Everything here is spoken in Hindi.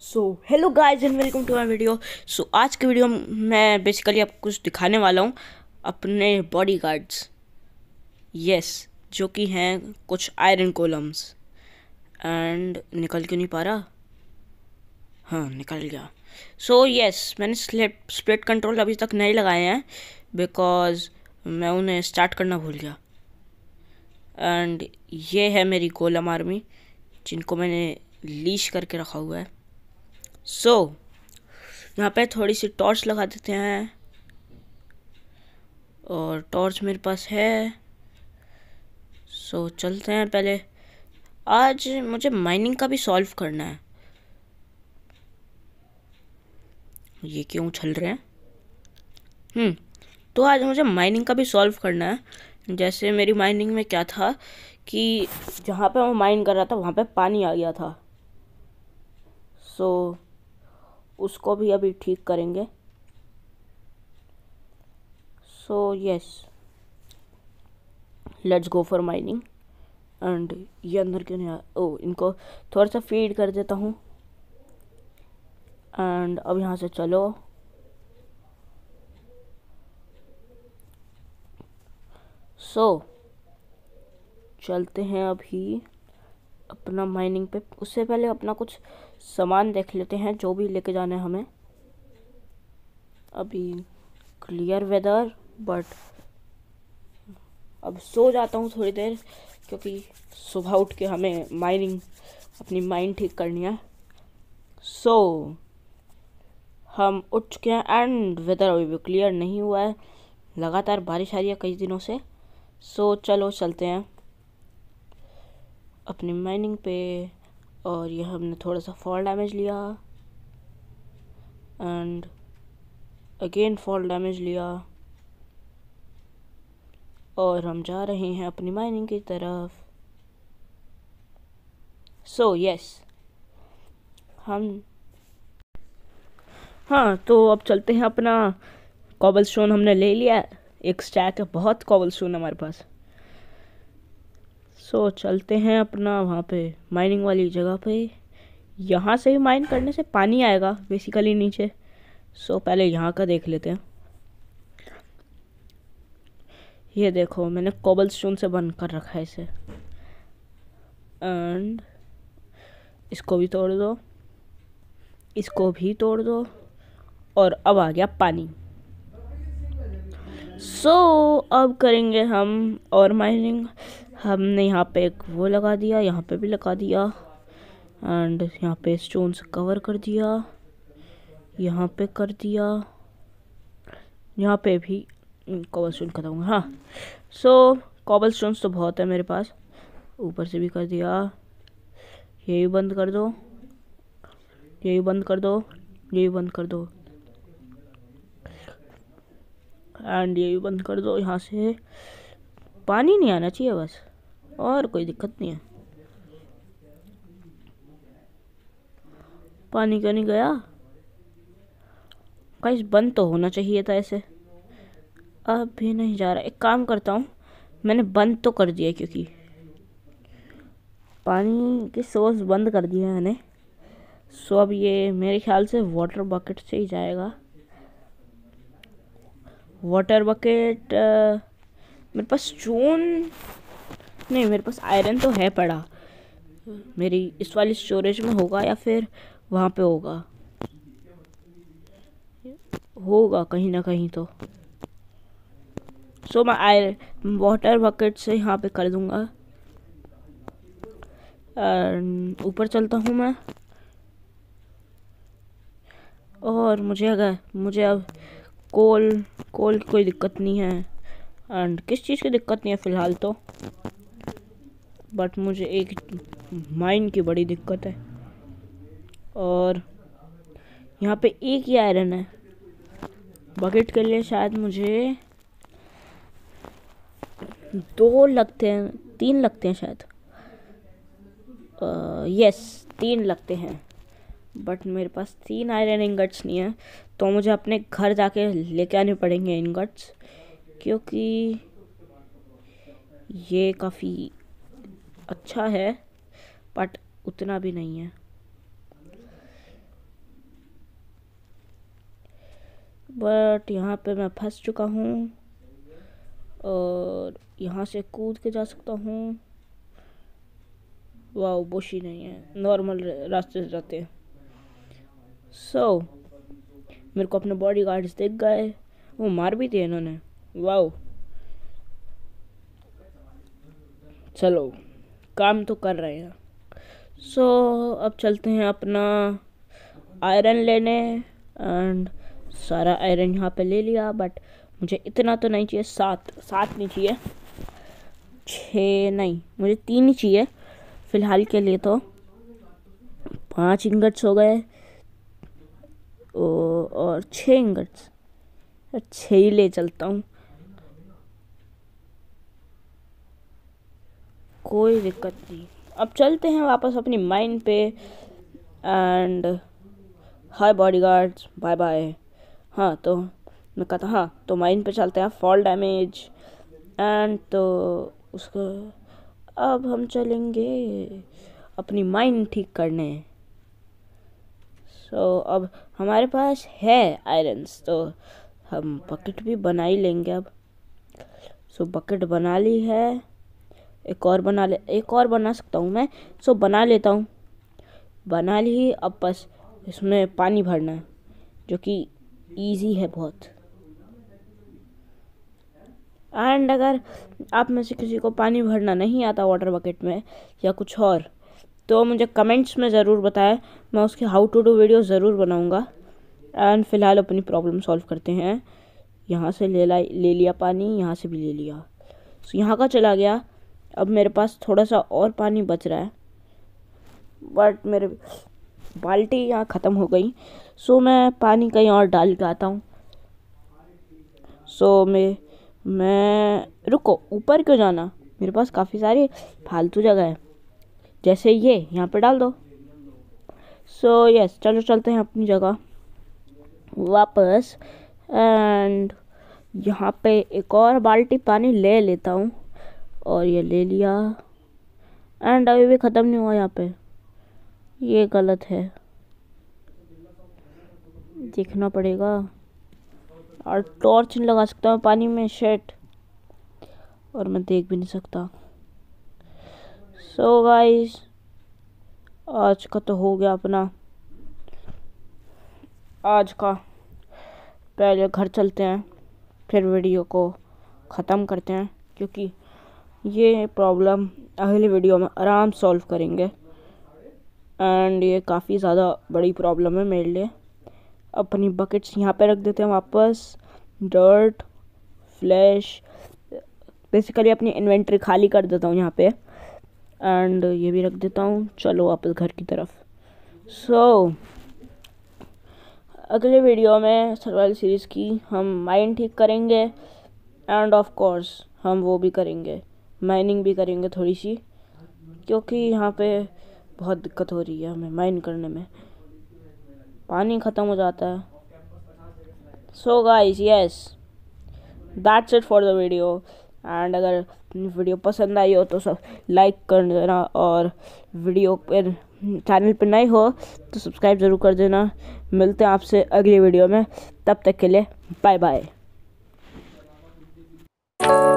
so hello guys and welcome to my video so आज के वीडियो मैं बेसिकली आपको कुछ दिखाने वाला हूँ अपने बॉडी गार्ड्स यस जो कि हैं कुछ आयरन कोलम्स एंड निकल क्यों नहीं पा रहा हाँ निकल गया सो so, यस yes, मैंने स्लेट स्प्लिट कंट्रोल अभी तक नहीं लगाए हैं बिकॉज मैं उन्हें स्टार्ट करना भूल गया एंड ये है मेरी कोलम आर्मी जिनको मैंने लीश करके रखा हुआ है सो so, यहाँ पे थोड़ी सी टॉर्च लगा देते हैं और टॉर्च मेरे पास है सो so, चलते हैं पहले आज मुझे माइनिंग का भी सॉल्व करना है ये क्यों चल रहे हैं हम्म तो आज मुझे माइनिंग का भी सॉल्व करना है जैसे मेरी माइनिंग में क्या था कि जहाँ पे मैं माइन कर रहा था वहाँ पे पानी आ गया था सो so, उसको भी अभी ठीक करेंगे so yes let's go for mining and ये अंदर क्यों नहीं ओ oh, इनको थोड़ा सा फीड कर देता हूँ एंड अब यहाँ से चलो सो so, चलते हैं अभी अपना माइनिंग पे उससे पहले अपना कुछ सामान देख लेते हैं जो भी लेके जाना है हमें अभी क्लियर वेदर बट अब सो जाता हूँ थोड़ी देर क्योंकि सुबह उठ के हमें माइनिंग अपनी माइंड ठीक करनी है सो so, हम उठ चुके हैं एंड वेदर अभी भी क्लियर नहीं हुआ है लगातार बारिश आ रही है कई दिनों से सो so, चलो चलते हैं अपनी माइनिंग पे और यह हमने थोड़ा सा फॉल डैमेज लिया एंड अगेन फॉल डैमेज लिया और हम जा रहे हैं अपनी माइनिंग की तरफ सो so, यस yes, हम हाँ तो अब चलते हैं अपना कॉबल स्टोन हमने ले लिया एक स्टैक है बहुत कॉबल स्टोन हमारे पास सो चलते हैं अपना वहाँ पे माइनिंग वाली जगह पे यहाँ से ही माइन करने से पानी आएगा बेसिकली नीचे सो पहले यहाँ का देख लेते हैं ये देखो मैंने कोबल स्टोन से बंद कर रखा है इसे एंड इसको भी तोड़ दो इसको भी तोड़ दो और अब आ गया पानी सो so, अब करेंगे हम और माइनिंग हमने यहाँ पे एक वो लगा दिया यहाँ पे भी लगा दिया एंड यहाँ पे स्टोन से कवर कर दिया यहाँ पे कर दिया यहाँ पे भी कॉबल स्टोन खत्म हुआ हाँ सो कॉबल स्टोन तो बहुत है मेरे पास ऊपर से भी कर दिया ये भी बंद कर दो ये भी बंद कर दो ये भी बंद कर दो एंड ये भी बंद कर दो यहाँ से पानी नहीं आना चाहिए बस और कोई दिक्कत नहीं है पानी क्यों नहीं गया कहीं बंद तो होना चाहिए था ऐसे अब भी नहीं जा रहा एक काम करता हूँ मैंने बंद तो कर दिया क्योंकि पानी की सोर्स बंद कर दिया मैंने सो अब ये मेरे ख्याल से वाटर बकेट से ही जाएगा वाटर बकेट मेरे पास चून नहीं मेरे पास आयरन तो है पड़ा मेरी इस वाली स्टोरेज में होगा या फिर वहाँ पे होगा होगा कहीं ना कहीं तो सो मैं आयर वाटर बकेट से यहाँ पे कर दूँगा ऊपर चलता हूँ मैं और मुझे अगर मुझे अब कोल कोल कोई दिक्कत नहीं है एंड किस चीज़ की दिक्कत नहीं है फ़िलहाल तो बट मुझे एक माइंड की बड़ी दिक्कत है और यहाँ पे एक ही आयरन है बकेट के लिए शायद मुझे दो लगते हैं तीन लगते हैं शायद आ, यस तीन लगते हैं बट मेरे पास तीन आयरन इंगट्स नहीं है तो मुझे अपने घर जाके लेके आने पड़ेंगे इंगट्स क्योंकि ये काफ़ी अच्छा है बट उतना भी नहीं है बट यहाँ पे मैं फंस चुका हूँ और यहाँ से कूद के जा सकता हूँ वाह बोशी नहीं है नॉर्मल रास्ते से जाते हैं सो so, मेरे को अपने बॉडी गार्ड्स देख गए वो मार भी दिए इन्होंने वाह चलो काम तो कर रहे हैं सो so, अब चलते हैं अपना आयरन लेने एंड सारा आयरन यहाँ पे ले लिया बट मुझे इतना तो नहीं चाहिए सात सात नहीं चाहिए छः नहीं मुझे तीन ही चाहिए फ़िलहाल के लिए तो पाँच इंगट्स हो गए और छः इंगट्स छः ही ले चलता हूँ कोई दिक्कत नहीं अब चलते हैं वापस अपनी माइंड पे and hi bodyguards bye bye हाँ तो मैं कहता हाँ तो माइंड पे चलते हैं फॉल डैमेज एंड तो उसको अब हम चलेंगे अपनी माइंड ठीक करने सो so, अब हमारे पास है आयरन्स तो हम बकेट भी बना ही लेंगे अब सो so, बकेट बना ली है एक और बना ले एक और बना सकता हूँ मैं सो बना लेता हूँ बना ली अब बस इसमें पानी भरना है जो कि ईजी है बहुत एंड अगर आप में से किसी को पानी भरना नहीं आता वाटर बकेट में या कुछ और तो मुझे कमेंट्स में ज़रूर बताएं मैं उसके हाउ टू डू वीडियो ज़रूर बनाऊंगा एंड फ़िलहाल अपनी प्रॉब्लम सॉल्व करते हैं यहाँ से ले ला ले लिया पानी यहाँ से भी ले लिया सो so, यहाँ का चला गया अब मेरे पास थोड़ा सा और पानी बच रहा है बट मेरे बाल्टी यहाँ ख़त्म हो गई सो मैं पानी कहीं और डाल के आता हूँ सो मैं मैं रुको ऊपर क्यों जाना मेरे पास काफ़ी सारी फालतू जगह है जैसे ये यहाँ पे डाल दो सो so, यस yes, चलो चलते हैं अपनी जगह वापस एंड यहाँ पे एक और बाल्टी पानी ले लेता हूँ और ये ले लिया एंड अभी भी ख़त्म नहीं हुआ यहाँ पे ये गलत है देखना पड़ेगा और टॉर्च नहीं लगा सकता मैं पानी में शर्ट और मैं देख भी नहीं सकता सो so गाइस आज का तो हो गया अपना आज का पहले घर चलते हैं फिर वीडियो को ख़त्म करते हैं क्योंकि ये प्रॉब्लम अगले वीडियो में आराम सॉल्व करेंगे एंड ये काफ़ी ज़्यादा बड़ी प्रॉब्लम है मेरे लिए अपनी बकेट्स यहाँ पे रख देते हैं वापस डर्ट फ्लैश बेसिकली अपनी इन्वेंट्री खाली कर देता हूँ यहाँ पे एंड ये भी रख देता हूँ चलो वापस घर की तरफ सो so, अगले वीडियो में सर्वाइवल सीरीज़ की हम माइंड ठीक करेंगे एंड ऑफ कोर्स हम वो भी करेंगे माइनिंग भी करेंगे थोड़ी सी क्योंकि यहाँ पे बहुत दिक्कत हो रही है हमें माइन करने में पानी ख़त्म हो जाता है so guys yes that's it for the video and अगर वीडियो पसंद आई हो तो सब लाइक कर देना और वीडियो पर चैनल पर नए हो तो सब्सक्राइब ज़रूर कर देना मिलते हैं आपसे अगली वीडियो में तब तक के लिए बाय बाय